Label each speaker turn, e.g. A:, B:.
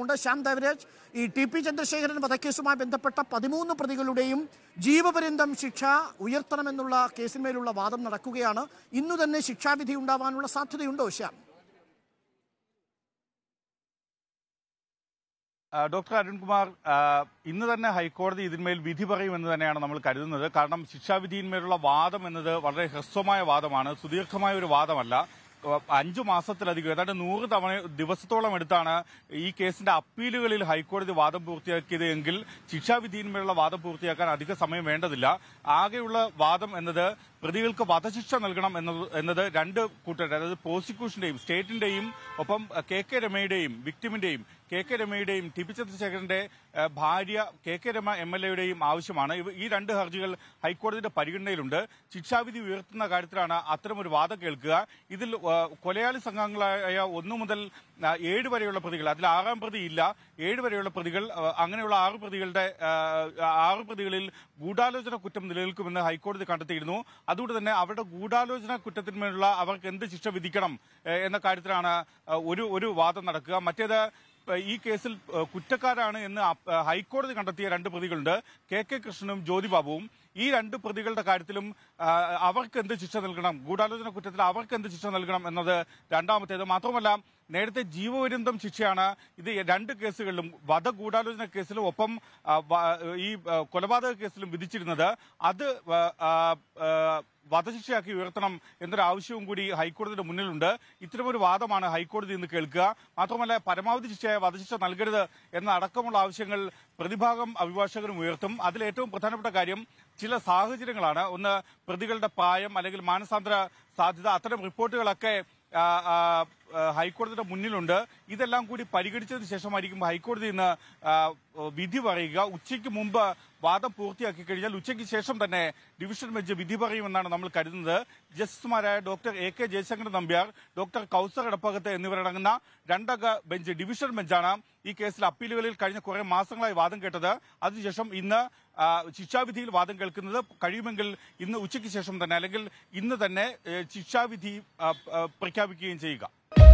A: ഉണ്ട് ശ്യാം ദേവരാജ് ഈ T P Chandrasekharan വധക്കേസുമായി ബന്ധപ്പെട്ട പതിമൂന്ന് പ്രതികളുടെയും ജീവപര്യന്തം ശിക്ഷ ഉയർത്തണമെന്നുള്ള കേസിന്മേലുള്ള വാദം നടക്കുകയാണ് ഇന്നു തന്നെ ശിക്ഷാവിധി ഉണ്ടാവാനുള്ള സാധ്യതയുണ്ടോ ശ്യാം
B: ഡോക്ടർ അരുൺകുമാർ ഇന്ന് തന്നെ ഹൈക്കോടതി ഇതിന്മേൽ വിധി പറയുമെന്ന് തന്നെയാണ് നമ്മൾ കരുതുന്നത് കാരണം ശിക്ഷാവിധിയിന്മേലുള്ള വാദം എന്നത് വളരെ ഹ്രസ്വമായ വാദമാണ് സുദീർഘമായ ഒരു വാദമല്ല അഞ്ചു മാസത്തിലധികം ഏതാണ്ട് നൂറ് തവണ ദിവസത്തോളം എടുത്താണ് ഈ കേസിന്റെ അപ്പീലുകളിൽ ഹൈക്കോടതി വാദം പൂർത്തിയാക്കിയത് എങ്കിൽ ശിക്ഷാവിധിയിന്മേലുള്ള വാദം പൂർത്തിയാക്കാൻ അധിക സമയം വേണ്ടതില്ല ആകെയുള്ള വാദം എന്നത് പ്രതികൾക്ക് വധശിക്ഷ നൽകണം എന്നത് രണ്ട് കൂട്ടരുടെ അതായത് പ്രോസിക്യൂഷന്റെയും സ്റ്റേറ്റിന്റെയും ഒപ്പം കെ കെ രമയുടെയും വിക്ടിമിന്റെയും കെ കെ രമയുടെയും ടി പി ചന്ദ്രശേഖരന്റെ ഭാര്യ K K Rema M L എയുടെയും ആവശ്യമാണ് ഈ രണ്ട് ഹർജികൾ ഹൈക്കോടതിയുടെ പരിഗണനയിലുണ്ട് ശിക്ഷാവിധി ഉയർത്തുന്ന കാര്യത്തിലാണ് അത്തരമൊരു വാദം കേൾക്കുക ഇതിൽ കൊലയാളി സംഘങ്ങളായ ഒന്നു മുതൽ ഏഴ് വരെയുള്ള പ്രതികൾ അതിൽ ആറാം പ്രതിയില്ല ഏഴ് വരെയുള്ള പ്രതികൾ അങ്ങനെയുള്ള ആറ് പ്രതികളുടെ ആറ് പ്രതികളിൽ ഗൂഢാലോചന കുറ്റം നിലനിൽക്കുമെന്ന് ഹൈക്കോടതി കണ്ടെത്തിയിരുന്നു അതുകൊണ്ട് തന്നെ അവരുടെ ഗൂഢാലോചന കുറ്റത്തിന്മേലുള്ള അവർക്ക് എന്ത് ശിക്ഷ വിധിക്കണം എന്ന കാര്യത്തിലാണ് ഒരു ഒരു വാദം നടക്കുക മറ്റേത് ഈ കേസിൽ കുറ്റക്കാരാണ് എന്ന് ഹൈക്കോടതി കണ്ടെത്തിയ രണ്ട് പ്രതികളുണ്ട് കെ കെ കൃഷ്ണനും ജ്യോതിബാബുവും ഈ രണ്ട് പ്രതികളുടെ കാര്യത്തിലും അവർക്ക് എന്ത് ശിക്ഷ നൽകണം ഗൂഢാലോചന കുറ്റത്തിൽ അവർക്ക് എന്ത് ശിക്ഷ നൽകണം എന്നത് രണ്ടാമത്തേത് മാത്രമല്ല നേരത്തെ ജീവപര്യന്തം ശിക്ഷയാണ് ഇത് രണ്ട് കേസുകളിലും വധഗൂഢാലോചന കേസിലും ഒപ്പം ഈ കൊലപാതക കേസിലും വിധിച്ചിരുന്നത് അത് വധശിക്ഷയാക്കി ഉയർത്തണം എന്നൊരു ആവശ്യവും കൂടി ഹൈക്കോടതിയുടെ മുന്നിലുണ്ട് ഇത്തരമൊരു വാദമാണ് ഹൈക്കോടതി ഇന്ന് കേൾക്കുക മാത്രമല്ല പരമാവധി ശിക്ഷയായ വധശിക്ഷ നൽകരുത് എന്ന അടക്കമുള്ള ആവശ്യങ്ങൾ പ്രതിഭാഗം അഭിഭാഷകരും ഉയർത്തും അതിലേറ്റവും പ്രധാനപ്പെട്ട കാര്യം ചില സാഹചര്യങ്ങളാണ് ഒന്ന് പ്രതികളുടെ പ്രായം അല്ലെങ്കിൽ മാനസാന്തര സാധ്യത അത്തരം റിപ്പോർട്ടുകളൊക്കെ ഹൈക്കോടതിയുടെ മുന്നിലുണ്ട് ഇതെല്ലാം കൂടി പരിഗണിച്ചതിന് ശേഷമായിരിക്കും ഹൈക്കോടതി ഇന്ന് വിധി പറയുക ഉച്ചയ്ക്ക് മുമ്പ് വാദം പൂർത്തിയാക്കി കഴിഞ്ഞാൽ ഉച്ചയ്ക്ക് ശേഷം തന്നെ ഡിവിഷൻ ബെഞ്ച് വിധി പറയുമെന്നാണ് നമ്മൾ കരുതുന്നത് ജസ്റ്റിസുമാരായ doctor A K Jayasankar Nambiar doctor Kauser Edappagath എന്നിവരടങ്ങുന്ന രണ്ടംഗ ബെഞ്ച് ഡിവിഷൻ ബെഞ്ചാണ് ഈ കേസിൽ അപ്പീലുകളിൽ കഴിഞ്ഞ കുറേ മാസങ്ങളായി വാദം കേട്ടത് അതിനുശേഷം ഇന്ന് ശിക്ഷാവിധിയിൽ വാദം കേൾക്കുന്നത് കഴിയുമെങ്കിൽ ഇന്ന് ഉച്ചയ്ക്ക് ശേഷം തന്നെ അല്ലെങ്കിൽ ഇന്ന് തന്നെ ശിക്ഷാവിധി പ്രഖ്യാപിക്കുകയും ചെയ്യുക